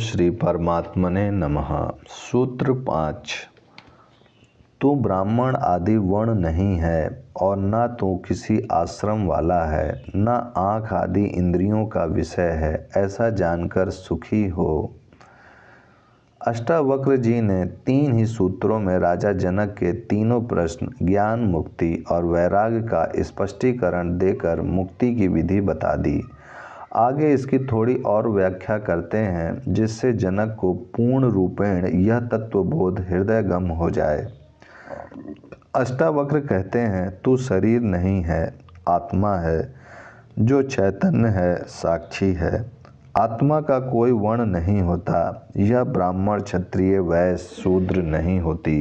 श्री परमात्मने नमः सूत्र पाँच तू ब्राह्मण आदि वर्ण नहीं है और न तो किसी आश्रम वाला है न आँख आदि इंद्रियों का विषय है ऐसा जानकर सुखी हो अष्टावक्र जी ने तीन ही सूत्रों में राजा जनक के तीनों प्रश्न ज्ञान मुक्ति और वैराग्य का स्पष्टीकरण देकर मुक्ति की विधि बता दी आगे इसकी थोड़ी और व्याख्या करते हैं जिससे जनक को पूर्ण रूपेण यह तत्वबोध हृदय गम हो जाए अष्टावक्र कहते हैं तू शरीर नहीं है आत्मा है जो चैतन्य है साक्षी है आत्मा का कोई वर्ण नहीं होता यह ब्राह्मण क्षत्रिय वैश्य शूद्र नहीं होती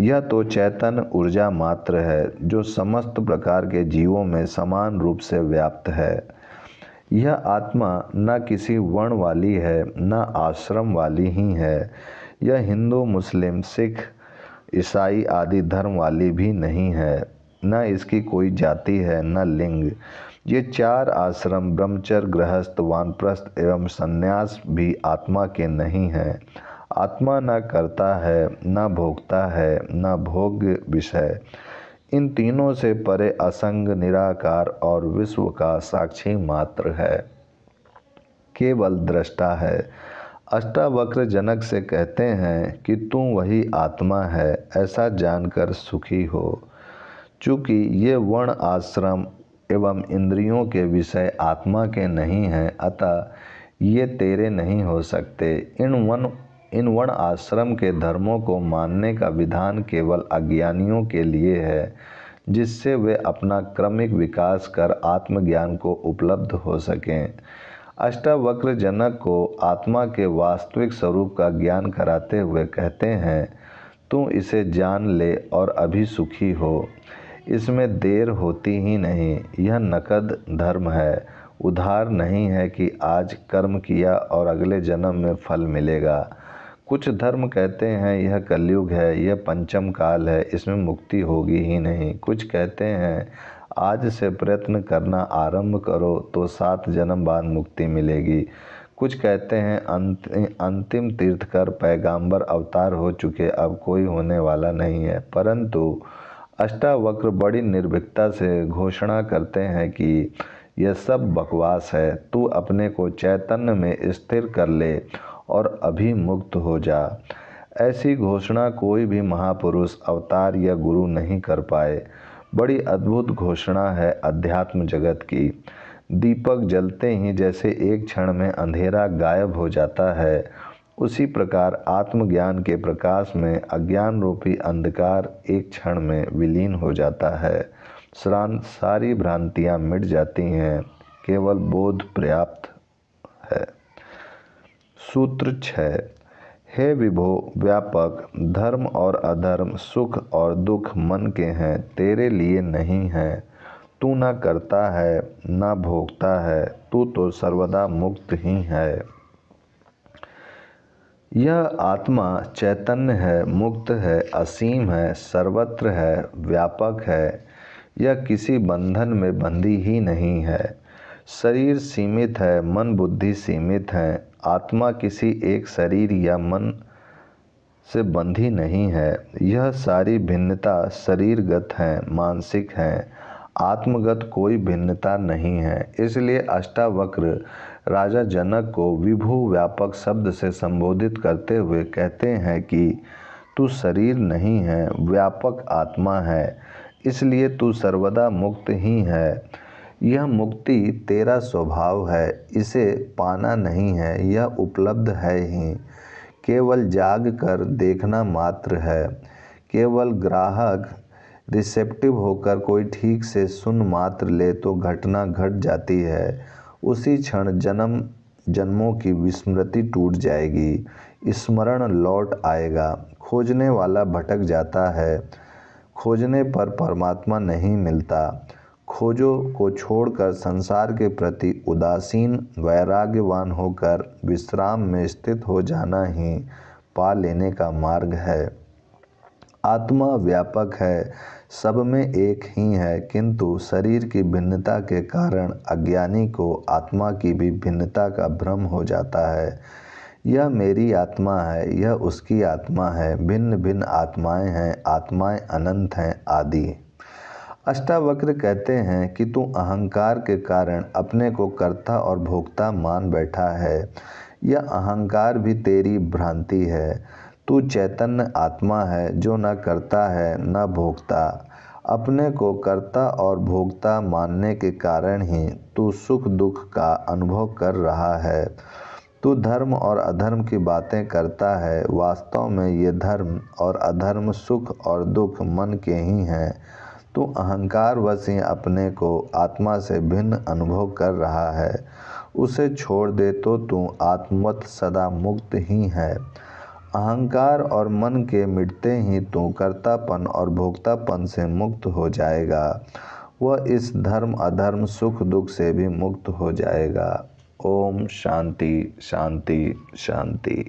यह तो चैतन्य ऊर्जा मात्र है जो समस्त प्रकार के जीवों में समान रूप से व्याप्त है यह आत्मा न किसी वर्ण वाली है न आश्रम वाली ही है यह हिंदू मुस्लिम सिख ईसाई आदि धर्म वाली भी नहीं है न इसकी कोई जाति है न लिंग ये चार आश्रम ब्रह्मचर गृहस्थ वानप्रस्थ एवं संन्यास भी आत्मा के नहीं हैं आत्मा न करता है न भोगता है न भोग विषय इन तीनों से परे असंग निराकार और विश्व का साक्षी मात्र है केवल दृष्टा है अष्टावक्र जनक से कहते हैं कि तू वही आत्मा है ऐसा जानकर सुखी हो चूँकि ये वर्ण आश्रम एवं इंद्रियों के विषय आत्मा के नहीं हैं अतः ये तेरे नहीं हो सकते इन वन इन वर्ण आश्रम के धर्मों को मानने का विधान केवल अज्ञानियों के लिए है जिससे वे अपना क्रमिक विकास कर आत्मज्ञान को उपलब्ध हो सकें अष्टावक्र जनक को आत्मा के वास्तविक स्वरूप का ज्ञान कराते हुए कहते हैं तू इसे जान ले और अभी सुखी हो इसमें देर होती ही नहीं यह नकद धर्म है उधार नहीं है कि आज कर्म किया और अगले जन्म में फल मिलेगा कुछ धर्म कहते हैं यह कलयुग है यह पंचम काल है इसमें मुक्ति होगी ही नहीं कुछ कहते हैं आज से प्रयत्न करना आरंभ करो तो सात जन्म बाद मुक्ति मिलेगी कुछ कहते हैं अंत अंतिम तीर्थकर पैगाम्बर अवतार हो चुके अब कोई होने वाला नहीं है परंतु अष्टावक्र बड़ी निर्भीकता से घोषणा करते हैं कि यह सब बकवास है तू अपने को चैतन्य में स्थिर कर ले और अभी मुक्त हो जा ऐसी घोषणा कोई भी महापुरुष अवतार या गुरु नहीं कर पाए बड़ी अद्भुत घोषणा है अध्यात्म जगत की दीपक जलते ही जैसे एक क्षण में अंधेरा गायब हो जाता है उसी प्रकार आत्मज्ञान के प्रकाश में अज्ञान रूपी अंधकार एक क्षण में विलीन हो जाता है श्रांत सारी भ्रांतियाँ मिट जाती हैं केवल बोध पर्याप्त है सूत्र छै हे विभो व्यापक धर्म और अधर्म सुख और दुख मन के हैं तेरे लिए नहीं हैं तू ना करता है ना भोगता है तू तो सर्वदा मुक्त ही है यह आत्मा चैतन्य है मुक्त है असीम है सर्वत्र है व्यापक है यह किसी बंधन में बंधी ही नहीं है शरीर सीमित है मन बुद्धि सीमित है आत्मा किसी एक शरीर या मन से बंधी नहीं है यह सारी भिन्नता शरीरगत हैं मानसिक हैं आत्मगत कोई भिन्नता नहीं है इसलिए अष्टावक्र राजा जनक को विभु व्यापक शब्द से संबोधित करते हुए कहते हैं कि तू शरीर नहीं है व्यापक आत्मा है इसलिए तू सर्वदा मुक्त ही है यह मुक्ति तेरा स्वभाव है इसे पाना नहीं है यह उपलब्ध है ही केवल जाग कर देखना मात्र है केवल ग्राहक रिसेप्टिव होकर कोई ठीक से सुन मात्र ले तो घटना घट जाती है उसी क्षण जन्म जन्मों की विस्मृति टूट जाएगी स्मरण लौट आएगा खोजने वाला भटक जाता है खोजने पर परमात्मा नहीं मिलता खोजों को छोड़कर संसार के प्रति उदासीन वैराग्यवान होकर विश्राम में स्थित हो जाना ही पा लेने का मार्ग है आत्मा व्यापक है सब में एक ही है किंतु शरीर की भिन्नता के कारण अज्ञानी को आत्मा की भी भिन्नता का भ्रम हो जाता है यह मेरी आत्मा है यह उसकी आत्मा है भिन्न भिन्न आत्माएं हैं आत्माएं अनंत हैं आदि अष्टावक्र कहते हैं कि तू अहंकार के कारण अपने को कर्ता और भोक्ता मान बैठा है यह अहंकार भी तेरी भ्रांति है तू चैतन्य आत्मा है जो न करता है न भोगता अपने को कर्ता और भोगता मानने के कारण ही तू सुख दुख का अनुभव कर रहा है तू धर्म और अधर्म की बातें करता है वास्तव में ये धर्म और अधर्म सुख और दुख मन के ही हैं तू तो अहंकार वसे अपने को आत्मा से भिन्न अनुभव कर रहा है उसे छोड़ दे तो तू आत्मवत सदा मुक्त ही है अहंकार और मन के मिटते ही तू कर्तापन और भोक्तापन से मुक्त हो जाएगा वह इस धर्म अधर्म सुख दुख से भी मुक्त हो जाएगा ओम शांति शांति शांति